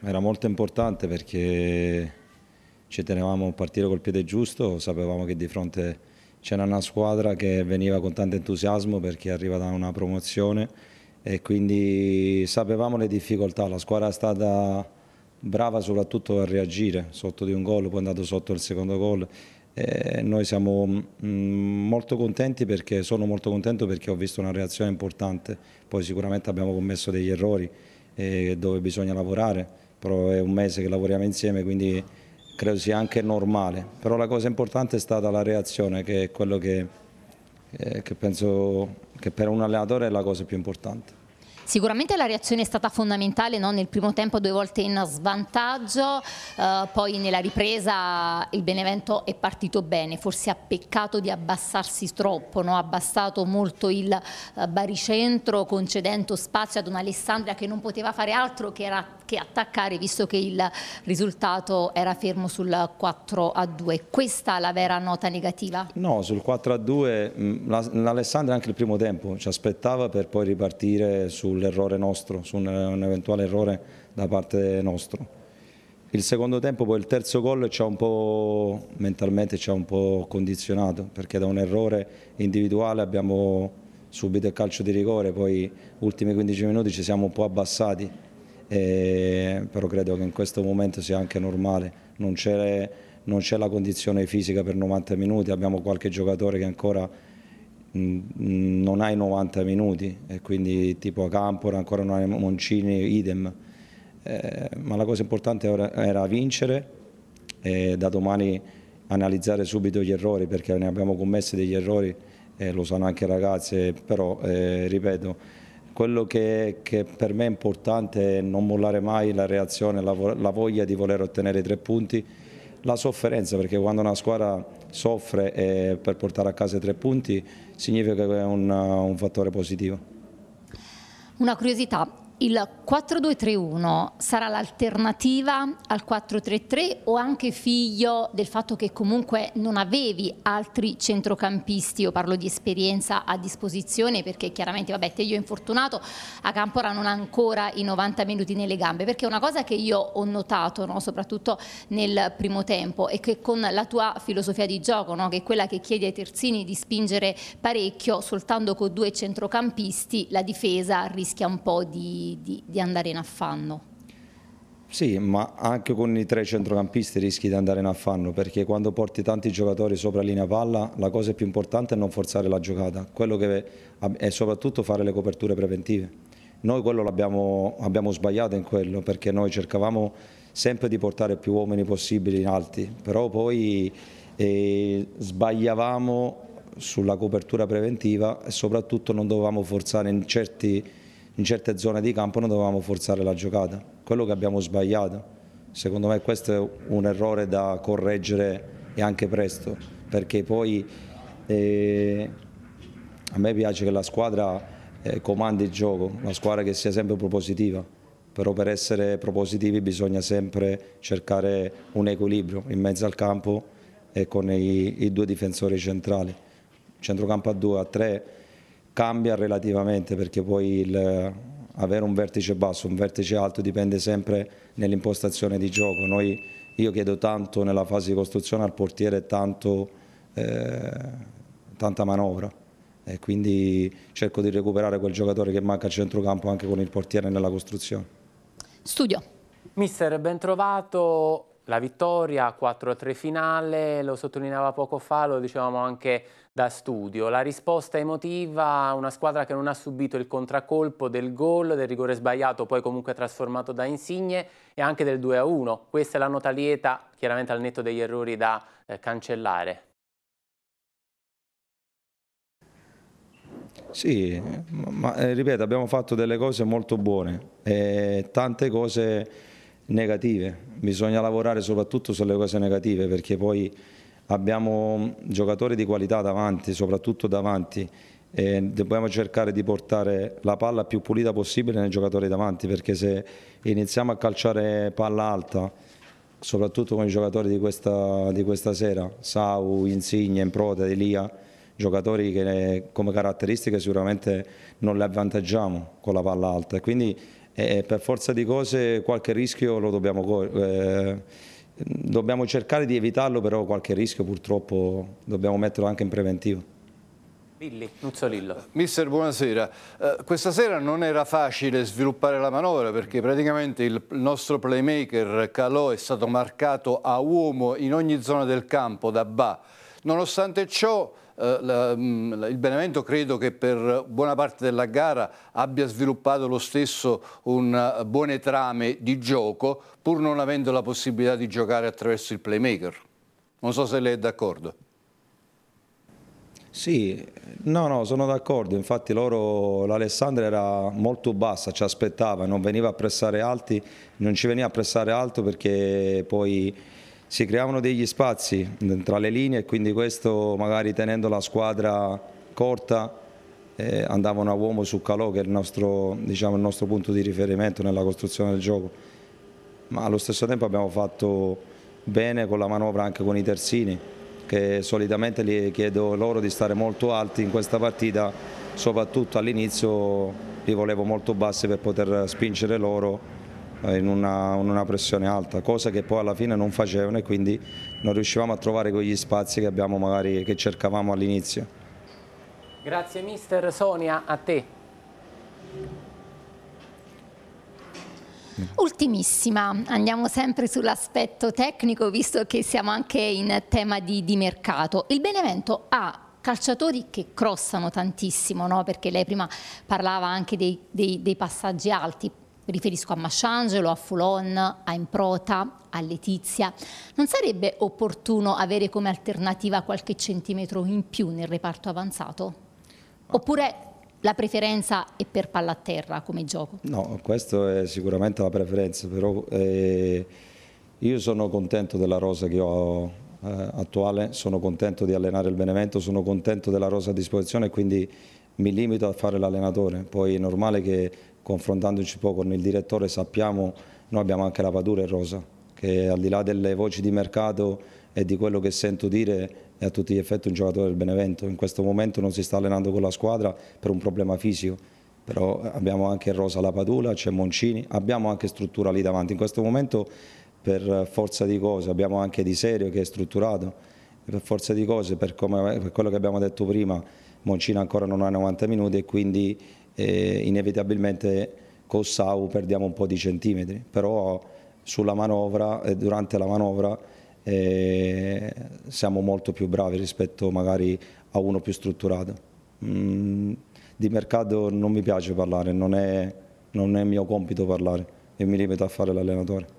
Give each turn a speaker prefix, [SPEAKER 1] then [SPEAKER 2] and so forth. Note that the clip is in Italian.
[SPEAKER 1] Era molto importante perché ci tenevamo a partire col piede giusto, sapevamo che di fronte c'era una squadra che veniva con tanto entusiasmo perché arriva da una promozione e quindi sapevamo le difficoltà, la squadra è stata brava soprattutto a reagire sotto di un gol, poi è andato sotto il secondo gol. E noi siamo mm, molto contenti perché sono molto contento perché ho visto una reazione importante, poi sicuramente abbiamo commesso degli errori eh, dove bisogna lavorare però è un mese che lavoriamo insieme, quindi credo sia anche normale. Però la cosa importante è stata la reazione, che è quello che, eh, che penso che per un allenatore è la cosa più importante.
[SPEAKER 2] Sicuramente la reazione è stata fondamentale no? nel primo tempo due volte in svantaggio, eh, poi nella ripresa il Benevento è partito bene, forse ha peccato di abbassarsi troppo, no? ha abbassato molto il eh, baricentro concedendo spazio ad un Alessandria che non poteva fare altro che era che attaccare visto che il risultato era fermo sul 4 a 2. Questa è la vera nota negativa?
[SPEAKER 1] No, sul 4 a 2 mm, l'Alessandria anche il primo tempo ci aspettava per poi ripartire sull'errore nostro, su un, un eventuale errore da parte nostro. Il secondo tempo, poi il terzo gol ci ha un po' mentalmente ci ha un po' condizionato perché da un errore individuale abbiamo subito il calcio di rigore, poi ultimi 15 minuti ci siamo un po' abbassati eh, però credo che in questo momento sia anche normale, non c'è la condizione fisica per 90 minuti, abbiamo qualche giocatore che ancora mh, mm, mm, non ha i 90 minuti, e quindi tipo a Campora ancora non ha Moncini, idem, eh, ma la cosa importante era vincere e da domani analizzare subito gli errori perché ne abbiamo commessi degli errori, eh, lo sanno anche i ragazzi, però eh, ripeto quello che, che, per me è importante è non mollare mai la reazione, la, la voglia di voler ottenere i tre punti, la sofferenza, perché quando una squadra soffre eh, per portare a casa i tre punti significa che è un, un fattore positivo.
[SPEAKER 2] Una curiosità, il 4231 sarà l'alternativa al 433 o anche figlio del fatto che comunque non avevi altri centrocampisti, io parlo di esperienza a disposizione perché chiaramente vabbè te io infortunato a Campora non ha ancora i 90 minuti nelle gambe perché una cosa che io ho notato no, soprattutto nel primo tempo è che con la tua filosofia di gioco no, che è quella che chiede ai terzini di spingere parecchio soltanto con due centrocampisti la difesa rischia un po' di di, di, andare in affanno.
[SPEAKER 1] Sì, ma anche con i tre centrocampisti rischi di andare in affanno perché quando porti tanti giocatori sopra linea palla la cosa più importante è non forzare la giocata, quello che è soprattutto fare le coperture preventive. Noi quello l'abbiamo abbiamo sbagliato in quello perché noi cercavamo sempre di portare più uomini possibili in alti, però poi eh, sbagliavamo sulla copertura preventiva e soprattutto non dovevamo forzare in certi in certe zone di campo non dovevamo forzare la giocata, quello che abbiamo sbagliato. Secondo me questo è un errore da correggere e anche presto, perché poi eh, a me piace che la squadra eh, comandi il gioco, una squadra che sia sempre propositiva, però per essere propositivi bisogna sempre cercare un equilibrio in mezzo al campo e con i, i due difensori centrali, centrocampo a due, a tre cambia relativamente perché poi il, avere un vertice basso, un vertice alto dipende sempre nell'impostazione di gioco. Noi, io chiedo tanto nella fase di costruzione al portiere tanto, eh, tanta manovra e quindi cerco di recuperare quel giocatore che manca al centrocampo anche con il portiere nella costruzione.
[SPEAKER 2] Studio. Mister, ben trovato la vittoria, 4-3 finale, lo sottolineava poco fa, lo dicevamo anche da studio. La risposta emotiva, una squadra che non ha subito il contraccolpo del gol, del rigore sbagliato, poi comunque trasformato da insigne e anche del 2-1. Questa è la nota lieta, chiaramente al netto degli errori da eh, cancellare.
[SPEAKER 1] Sì, ma eh, ripeto, abbiamo fatto delle cose molto buone, eh, tante cose negative, bisogna lavorare soprattutto sulle cose negative perché poi abbiamo giocatori di qualità davanti, soprattutto davanti e dobbiamo cercare di portare la palla più pulita possibile nei giocatori davanti perché se iniziamo a calciare palla alta soprattutto con i giocatori di questa, di questa sera Sau, Insigne, Improta, Elia giocatori che come caratteristiche sicuramente non le avvantaggiamo con la palla alta quindi eh, per forza di cose qualche rischio lo dobbiamo correre eh, dobbiamo cercare di evitarlo, però qualche rischio purtroppo dobbiamo metterlo anche in preventivo.
[SPEAKER 2] Billy Nuzzolillo. Eh, mister, buonasera. Uh, questa sera non era facile sviluppare la manovra perché praticamente il nostro playmaker Calò è stato marcato a uomo in ogni zona del campo da Ba. Nonostante ciò eh, mm, la, il Benevento credo che per buona parte della gara abbia sviluppato lo stesso un eh, buone trame di gioco pur non avendo la possibilità di giocare attraverso il playmaker. Non so se lei è d'accordo.
[SPEAKER 1] Sì, no, no, sono d'accordo. Infatti loro, l'Alessandra era molto bassa, ci aspettava, non veniva a pressare alti, non ci veniva a pressare alto perché poi si creavano degli spazi tra le linee e quindi questo magari tenendo la squadra corta eh, andavano a uomo su Calò che è il nostro, diciamo, il nostro punto di riferimento nella costruzione del gioco ma allo stesso tempo abbiamo fatto bene con la manovra anche con i terzini che solitamente gli chiedo loro di stare molto alti in questa partita soprattutto all'inizio li volevo molto bassi per poter spingere loro eh, in una, in una, pressione alta, cosa che poi alla fine non facevano e quindi non riuscivamo a trovare quegli spazi che, magari, che cercavamo all'inizio.
[SPEAKER 2] Grazie mister Sonia, a te. Ultimissima, andiamo sempre sull'aspetto tecnico visto che siamo anche in tema di, di mercato. Il Benevento ha calciatori che crossano tantissimo, no? perché lei prima parlava anche dei, dei, dei passaggi alti, mi riferisco a Masciangelo, a Fulon, a Improta, a Letizia. Non sarebbe opportuno avere come alternativa qualche centimetro in più nel reparto avanzato? Oppure la preferenza è per palla a terra come gioco?
[SPEAKER 1] No, questa è sicuramente la preferenza, però eh, io sono contento della rosa che ho eh, attuale, sono contento di allenare il Benevento, sono contento della rosa a disposizione e quindi mi limito a fare l'allenatore, poi è normale che confrontandoci un po' con il direttore sappiamo, noi abbiamo anche la Padura e Rosa, che al di là delle voci di mercato e di quello che sento dire è a tutti gli effetti un giocatore del Benevento, in questo momento non si sta allenando con la squadra per un problema fisico, però abbiamo anche Rosa la Padula, c'è Moncini, abbiamo anche struttura lì davanti, in questo momento per forza di cose, abbiamo anche Di Serio che è strutturato, per forza di cose, per, come, per quello che abbiamo detto prima, Moncina ancora non ha 90 minuti e quindi eh, inevitabilmente con Sau perdiamo un po' di centimetri, però sulla manovra e eh, durante la manovra eh, siamo molto più bravi rispetto magari a uno più strutturato. Mm, di mercato non mi piace parlare, non è, non è mio compito parlare, e mi limito a fare l'allenatore.